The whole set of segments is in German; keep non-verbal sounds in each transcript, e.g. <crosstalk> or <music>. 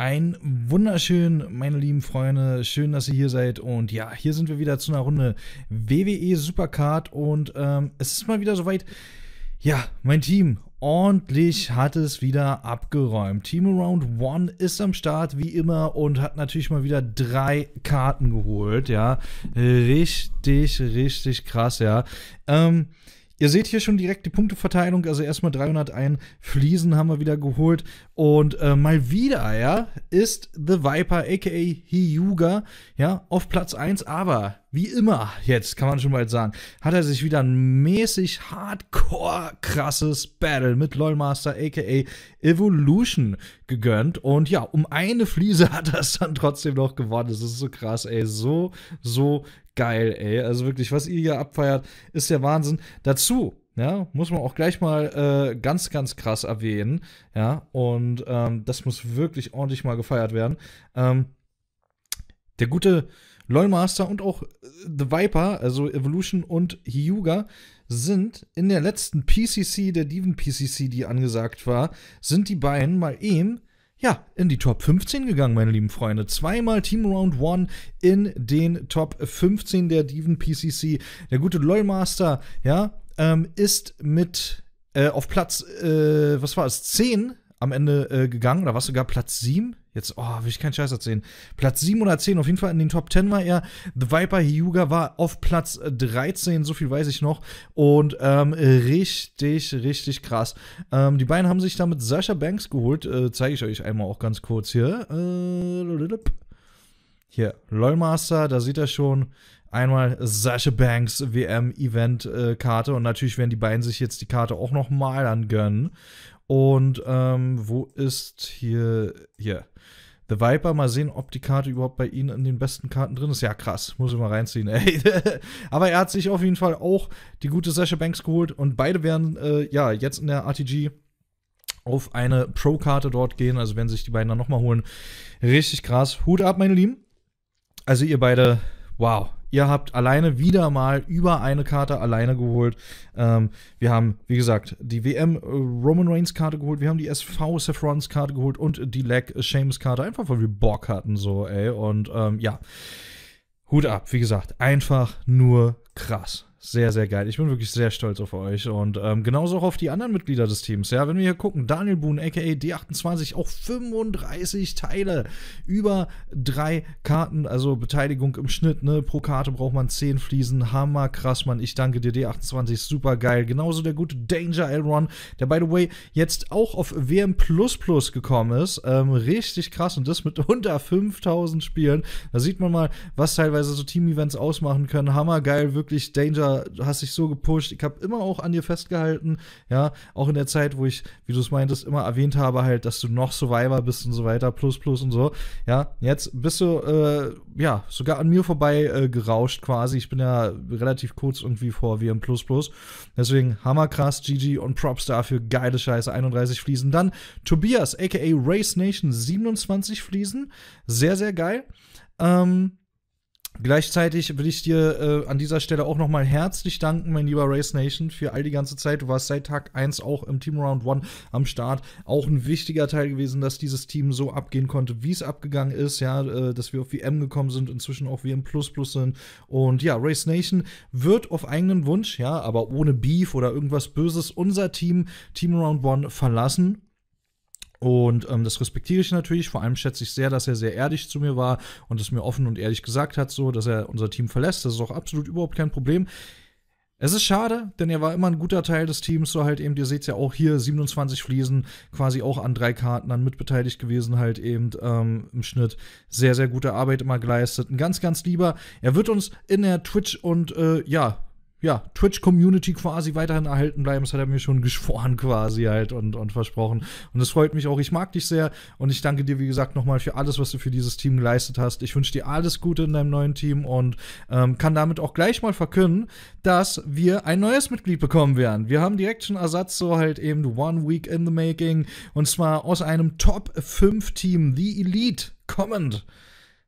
Ein wunderschön, meine lieben Freunde, schön, dass ihr hier seid. Und ja, hier sind wir wieder zu einer Runde WWE Supercard. Und ähm, es ist mal wieder soweit. Ja, mein Team ordentlich hat es wieder abgeräumt. Team Around One ist am Start, wie immer, und hat natürlich mal wieder drei Karten geholt. Ja, richtig, richtig krass, ja. Ähm. Ihr seht hier schon direkt die Punkteverteilung. Also erstmal 301 Fliesen haben wir wieder geholt. Und äh, mal wieder, ja, ist The Viper, aka Hyuga, ja, auf Platz 1. Aber wie immer, jetzt kann man schon mal sagen, hat er sich wieder ein mäßig hardcore krasses Battle mit LOLmaster aka Evolution gegönnt. Und ja, um eine Fliese <laughs> hat er es dann trotzdem noch gewonnen. Das ist so krass, ey. So, so geil, ey. Also wirklich, was ihr hier abfeiert, ist der Wahnsinn. Dazu ja, muss man auch gleich mal äh, ganz, ganz krass erwähnen. Ja, und ähm, das muss wirklich ordentlich mal gefeiert werden. Ähm, der gute Loymaster und auch äh, The Viper, also Evolution und Hyuga, sind in der letzten PCC, der Diven PCC, die angesagt war, sind die beiden mal eben ja, in die Top 15 gegangen, meine lieben Freunde. Zweimal Team Round 1 in den Top 15 der Diven PCC. Der gute LOLmaster, ja, ähm, ist mit äh, auf Platz, äh, was war es, 10 am Ende äh, gegangen. Da warst du sogar Platz 7. Jetzt, oh, will ich keinen Scheiß erzählen. Platz 7 oder 10, auf jeden Fall in den Top 10 war er. The Viper Hyuga war auf Platz 13, äh, so viel weiß ich noch. Und ähm, richtig, richtig krass. Ähm, die beiden haben sich damit Sascha Banks geholt. Äh, Zeige ich euch einmal auch ganz kurz hier. Äh, hier, LOLmaster, da seht ihr schon. Einmal Sasha Banks WM-Event-Karte und natürlich werden die beiden sich jetzt die Karte auch nochmal angönnen. Und ähm, wo ist hier, hier, The Viper, mal sehen, ob die Karte überhaupt bei ihnen in den besten Karten drin ist. Ja, krass, muss ich mal reinziehen, <laughs> ey. Aber er hat sich auf jeden Fall auch die gute Sasha Banks geholt und beide werden, äh, ja, jetzt in der RTG auf eine Pro-Karte dort gehen. Also werden sich die beiden dann nochmal holen. Richtig krass. Hut ab, meine Lieben. Also ihr beide, wow. Ihr habt alleine wieder mal über eine Karte alleine geholt. Ähm, wir haben, wie gesagt, die WM äh, Roman Reigns Karte geholt. Wir haben die SV Saffrons Karte geholt und die Leg Shames Karte. Einfach weil wir Bock hatten, so, ey. Und ähm, ja, Hut ab, wie gesagt. Einfach nur krass. Sehr, sehr geil. Ich bin wirklich sehr stolz auf euch und ähm, genauso auch auf die anderen Mitglieder des Teams. Ja, wenn wir hier gucken, Daniel Boone, aka D28, auch 35 Teile, über drei Karten, also Beteiligung im Schnitt, ne? Pro Karte braucht man 10 Fliesen. Hammer, krass, Mann. Ich danke dir, D28, super geil. Genauso der gute Danger Elron, der by the way jetzt auch auf WM gekommen ist. Ähm, richtig krass und das mit <laughs> unter 5000 Spielen. Da sieht man mal, was teilweise so Team-Events ausmachen können. Hammer, geil, wirklich Danger du hast dich so gepusht, ich habe immer auch an dir festgehalten, ja, auch in der Zeit, wo ich, wie du es meintest, immer erwähnt habe, halt, dass du noch Survivor bist und so weiter, plus, plus und so, ja, jetzt bist du, äh, ja, sogar an mir vorbei äh, gerauscht quasi, ich bin ja relativ kurz irgendwie vor WM++, deswegen hammerkrass, GG und Props dafür, geile Scheiße, 31 Fliesen, dann Tobias, aka Race Nation, 27 Fliesen, sehr, sehr geil, ähm, Gleichzeitig will ich dir äh, an dieser Stelle auch nochmal herzlich danken, mein lieber Race Nation, für all die ganze Zeit. Du warst seit Tag 1 auch im Team Round 1 am Start. Auch ein wichtiger Teil gewesen, dass dieses Team so abgehen konnte, wie es abgegangen ist. Ja, äh, dass wir auf WM gekommen sind, inzwischen auch WM Plus Plus sind. Und ja, Race Nation wird auf eigenen Wunsch, ja, aber ohne Beef oder irgendwas Böses unser Team, Team Round 1, verlassen und ähm, das respektiere ich natürlich. Vor allem schätze ich sehr, dass er sehr ehrlich zu mir war und es mir offen und ehrlich gesagt hat, so, dass er unser Team verlässt. Das ist auch absolut überhaupt kein Problem. Es ist schade, denn er war immer ein guter Teil des Teams, so halt eben, ihr seht ja auch hier, 27 Fliesen, quasi auch an drei Karten dann mitbeteiligt gewesen, halt eben ähm, im Schnitt. Sehr, sehr gute Arbeit immer geleistet. Ein ganz, ganz lieber. Er wird uns in der Twitch und äh, ja, ja, Twitch-Community quasi weiterhin erhalten bleiben. Das hat er mir schon <laughs> geschworen quasi halt und, und versprochen. Und es freut mich auch. Ich mag dich sehr und ich danke dir, wie gesagt, nochmal für alles, was du für dieses Team geleistet hast. Ich wünsche dir alles Gute in deinem neuen Team und ähm, kann damit auch gleich mal verkünden, dass wir ein neues Mitglied bekommen werden. Wir haben direkt schon Ersatz, so halt eben One Week in the Making und zwar aus einem Top-5-Team, The Elite, kommend.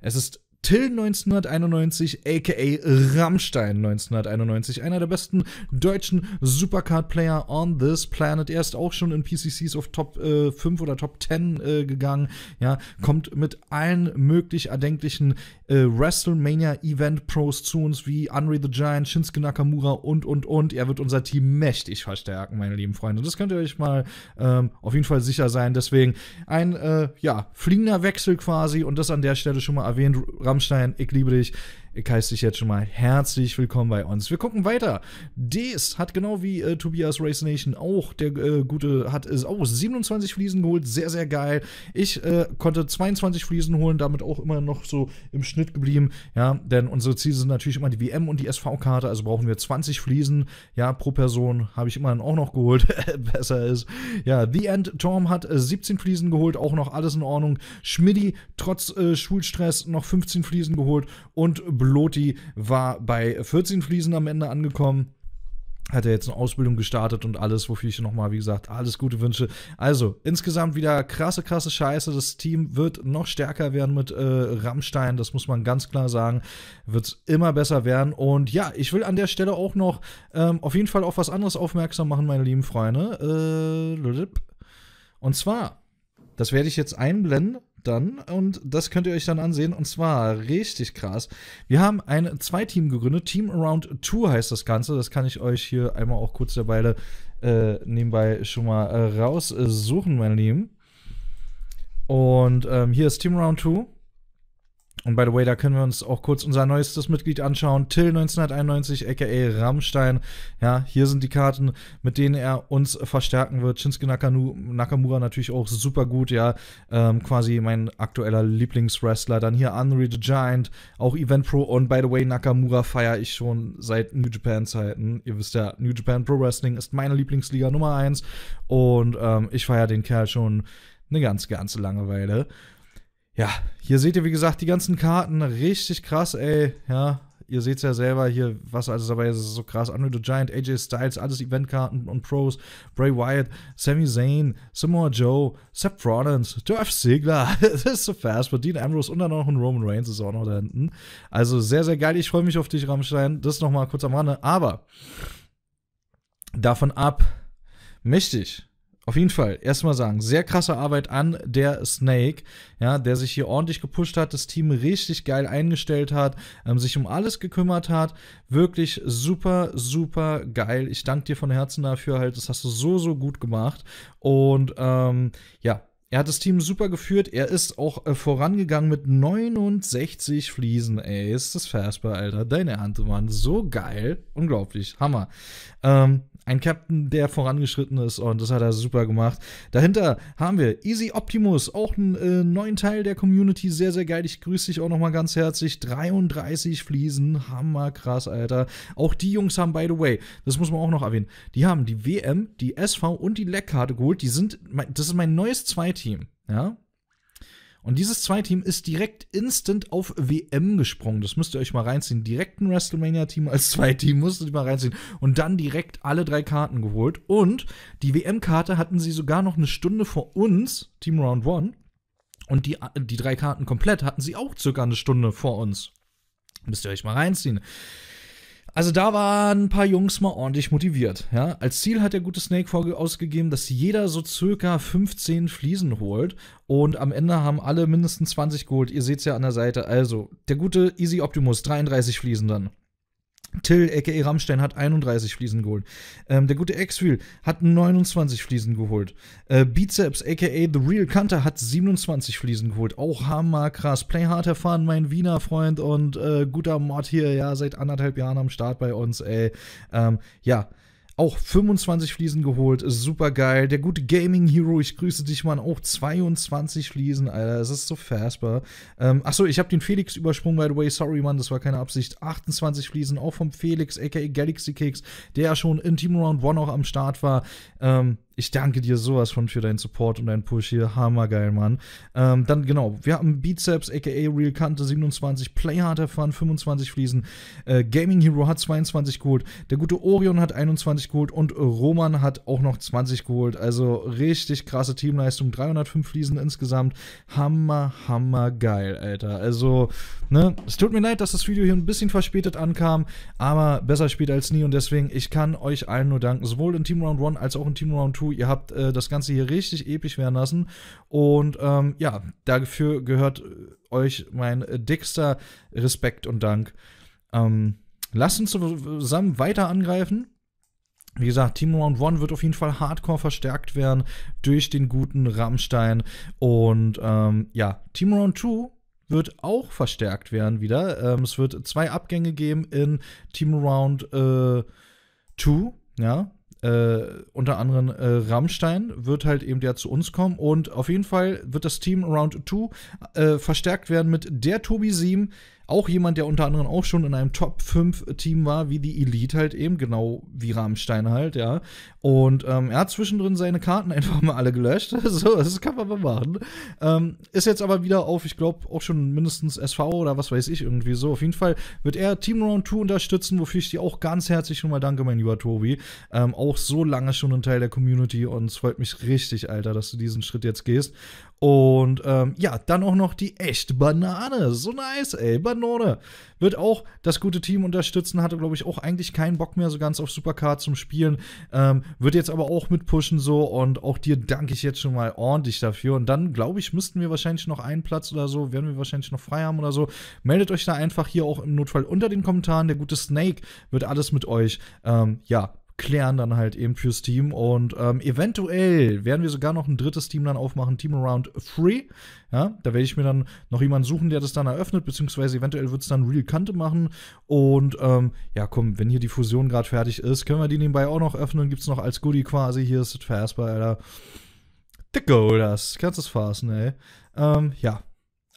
Es ist Till 1991, aka Rammstein 1991, einer der besten deutschen Supercard-Player on this planet. Er ist auch schon in PCCs auf Top äh, 5 oder Top 10 äh, gegangen. Ja, kommt mit allen möglich erdenklichen äh, WrestleMania-Event-Pros zu uns wie Andre the Giant, Shinsuke Nakamura und, und, und. Er wird unser Team mächtig verstärken, meine lieben Freunde. Das könnt ihr euch mal ähm, auf jeden Fall sicher sein. Deswegen ein, äh, ja, fliegender Wechsel quasi und das an der Stelle schon mal erwähnt. Rammstein Rammstein, Equilibris. ich heiße dich jetzt schon mal herzlich willkommen bei uns. Wir gucken weiter. Dees hat genau wie äh, Tobias Race Nation auch, der äh, gute hat es auch 27 Fliesen geholt, sehr, sehr geil. Ich äh, konnte 22 Fliesen holen, damit auch immer noch so im Schnitt geblieben, ja, denn unsere Ziele sind natürlich immer die WM und die SV-Karte, also brauchen wir 20 Fliesen, ja, pro Person, habe ich immerhin auch noch geholt, <laughs> besser ist. Ja, The End Tom hat 17 äh, Fliesen geholt, auch noch alles in Ordnung. Schmiddy trotz äh, Schulstress noch 15 Fliesen geholt und Bloti war bei 14 Fliesen am Ende angekommen hat er jetzt eine Ausbildung gestartet und alles, wofür ich nochmal, wie gesagt, alles Gute wünsche. Also, insgesamt wieder krasse, krasse Scheiße. Das Team wird noch stärker werden mit äh, Rammstein, das muss man ganz klar sagen. Wird es immer besser werden. Und ja, ich will an der Stelle auch noch ähm, auf jeden Fall auf was anderes aufmerksam machen, meine lieben Freunde. Äh, und zwar, das werde ich jetzt einblenden dann und das könnt ihr euch dann ansehen und zwar richtig krass. Wir haben ein zwei Team gegründet, Team Around Two heißt das Ganze. Das kann ich euch hier einmal auch kurz derweil äh, nebenbei schon mal äh, raussuchen, meine Lieben. Und ähm, hier ist Team Around Two und by the way, da können wir uns auch kurz unser neuestes Mitglied anschauen. Till 1991, aka Rammstein. Ja, hier sind die Karten, mit denen er uns verstärken wird. Shinsuke Nakamura natürlich auch super gut, ja. Ähm, quasi mein aktueller Lieblingswrestler. Dann hier Henry the Giant, auch Event Pro. Und by the way, Nakamura feiere ich schon seit New Japan Zeiten. Ihr wisst ja, New Japan Pro Wrestling ist meine Lieblingsliga Nummer 1. Und ähm, ich feiere den Kerl schon eine ganz, ganz Langeweile. Ja, hier seht ihr, wie gesagt, die ganzen Karten. Richtig krass, ey. Ja, ihr seht es ja selber hier, was alles dabei ist. ist so krass. Andrew the Giant, AJ Styles, alles Eventkarten und Pros. Bray Wyatt, Sami Zayn, Samoa Joe, Seth Rollins, Dörf Ziggler. <laughs> das ist so fast. Dean Ambrose und dann noch ein Roman Reigns ist auch noch da hinten. Also sehr, sehr geil. Ich freue mich auf dich, Rammstein. Das nochmal kurz am Rande. Aber davon ab, mächtig. Auf jeden Fall, erstmal sagen, sehr krasse Arbeit an der Snake, ja, der sich hier ordentlich gepusht hat, das Team richtig geil eingestellt hat, ähm, sich um alles gekümmert hat. Wirklich super, super geil. Ich danke dir von Herzen dafür halt, das hast du so, so gut gemacht. Und ähm, ja, er hat das Team super geführt. Er ist auch äh, vorangegangen mit 69 Fliesen. Ey, ist das fassbar, Alter. Deine Hand, Mann. So geil. Unglaublich. Hammer. Ähm, ein Captain, der vorangeschritten ist und das hat er super gemacht. Dahinter haben wir Easy Optimus, auch einen äh, neuen Teil der Community. Sehr, sehr geil. Ich grüße dich auch nochmal ganz herzlich. 33 Fliesen. Hammer krass, Alter. Auch die Jungs haben, by the way, das muss man auch noch erwähnen, die haben die WM, die SV und die Leckkarte geholt. Die sind, das ist mein neues zweites team ja. Und dieses 2-Team ist direkt instant auf WM gesprungen. Das müsst ihr euch mal reinziehen. Direkt ein WrestleMania-Team als 2-Team müsst ihr mal reinziehen. Und dann direkt alle drei Karten geholt. Und die WM-Karte hatten sie sogar noch eine Stunde vor uns, Team Round 1. Und die, die drei Karten komplett hatten sie auch circa eine Stunde vor uns. Müsst ihr euch mal reinziehen. Also da waren ein paar Jungs mal ordentlich motiviert. Ja? Als Ziel hat der gute Snake ausgegeben, dass jeder so circa 15 Fliesen holt. Und am Ende haben alle mindestens 20 geholt. Ihr seht es ja an der Seite. Also, der gute Easy Optimus, 33 Fliesen dann. Till, a.k.a. Rammstein, hat 31 Fliesen geholt. Ähm, der gute Exfil hat 29 Fliesen geholt. Äh, Bizeps, a.k.a. The Real Kanter, hat 27 Fliesen geholt. Auch hammer krass. Play hard erfahren, mein Wiener Freund und äh, guter Mod hier, ja, seit anderthalb Jahren am Start bei uns, ey. Ähm, ja, auch 25 Fliesen geholt, ist super geil. Der gute Gaming Hero, ich grüße dich, Mann. Auch 22 Fliesen, Alter. Es ist so fassbar. Ähm, achso, ich habe den Felix übersprungen, by the way. Sorry, Mann, das war keine Absicht. 28 Fliesen, auch vom Felix, aka Galaxy Kicks, der ja schon in Team Round 1 auch am Start war. Ähm, ich danke dir sowas von für deinen Support und deinen Push hier. Hammergeil, Mann. Ähm, dann genau, wir haben Bizeps, aka Real Kante 27, Playhard Fun 25 Fliesen, äh, Gaming Hero hat 22 geholt, der gute Orion hat 21 geholt und Roman hat auch noch 20 geholt. Also richtig krasse Teamleistung, 305 Fliesen insgesamt. Hammer, hammergeil, Alter. Also, ne, es tut mir leid, dass das Video hier ein bisschen verspätet ankam, aber besser spät als nie und deswegen, ich kann euch allen nur danken, sowohl in Team Round 1 als auch in Team Round 2 Ihr habt äh, das Ganze hier richtig episch werden lassen. Und ähm, ja, dafür gehört äh, euch mein äh, dickster Respekt und Dank. Ähm, lasst uns zusammen weiter angreifen. Wie gesagt, Team Round One wird auf jeden Fall hardcore verstärkt werden durch den guten Rammstein. Und ähm, ja, Team Round 2 wird auch verstärkt werden wieder. Ähm, es wird zwei Abgänge geben in Team Round 2. Äh, ja, äh, unter anderem äh, Rammstein wird halt eben der zu uns kommen und auf jeden Fall wird das Team Round 2 äh, verstärkt werden mit der Tobi Siem, auch jemand, der unter anderem auch schon in einem Top 5 Team war, wie die Elite halt eben, genau wie Rammstein halt, ja. Und ähm, er hat zwischendrin seine Karten <laughs> einfach mal alle gelöscht. <laughs> so, das kann man mal machen. Ähm, ist jetzt aber wieder auf, ich glaube, auch schon mindestens SV oder was weiß ich irgendwie so. Auf jeden Fall wird er Team Round 2 unterstützen, wofür ich dir auch ganz herzlich nochmal danke, mein lieber Tobi. Ähm, auch so lange schon ein Teil der Community und es freut mich richtig, Alter, dass du diesen Schritt jetzt gehst. Und ähm, ja, dann auch noch die echte Banane. So nice, ey. Banane. Wird auch das gute Team unterstützen. Hatte, glaube ich, auch eigentlich keinen Bock mehr so ganz auf Supercard zum Spielen. Ähm, wird jetzt aber auch mitpushen so. Und auch dir danke ich jetzt schon mal ordentlich dafür. Und dann, glaube ich, müssten wir wahrscheinlich noch einen Platz oder so, werden wir wahrscheinlich noch frei haben oder so. Meldet euch da einfach hier auch im Notfall unter den Kommentaren. Der gute Snake wird alles mit euch, ähm, ja, klären dann halt eben fürs Team. Und ähm, eventuell werden wir sogar noch ein drittes Team dann aufmachen, Team Around 3. Ja, da werde ich mir dann noch jemanden suchen, der das dann eröffnet, beziehungsweise eventuell wird es dann Real Kante machen. Und ähm, ja, komm, wenn hier die Fusion gerade fertig ist, können wir die nebenbei auch noch öffnen. Gibt es noch als Goodie quasi. Hier ist das Fastball, Alter. The das. Kannst du es fassen, ne? ey. Ähm, ja,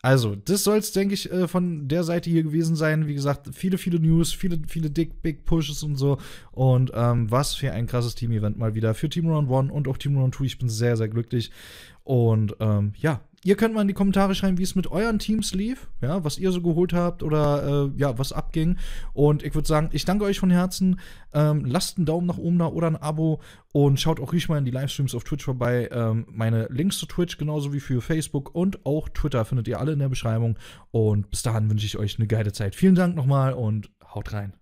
also, das soll es, denke ich, äh, von der Seite hier gewesen sein. Wie gesagt, viele, viele News, viele, viele Dick, Big Pushes und so. Und ähm, was für ein krasses Team-Event mal wieder für Team Round 1 und auch Team Round 2. Ich bin sehr, sehr glücklich. Und ähm, ja, ihr könnt mal in die Kommentare schreiben, wie es mit euren Teams lief, ja, was ihr so geholt habt oder äh, ja, was abging. Und ich würde sagen, ich danke euch von Herzen. Ähm, lasst einen Daumen nach oben da oder ein Abo und schaut auch ruhig mal in die Livestreams auf Twitch vorbei. Ähm, meine Links zu Twitch, genauso wie für Facebook und auch Twitter, findet ihr alle in der Beschreibung. Und bis dahin wünsche ich euch eine geile Zeit. Vielen Dank nochmal und haut rein.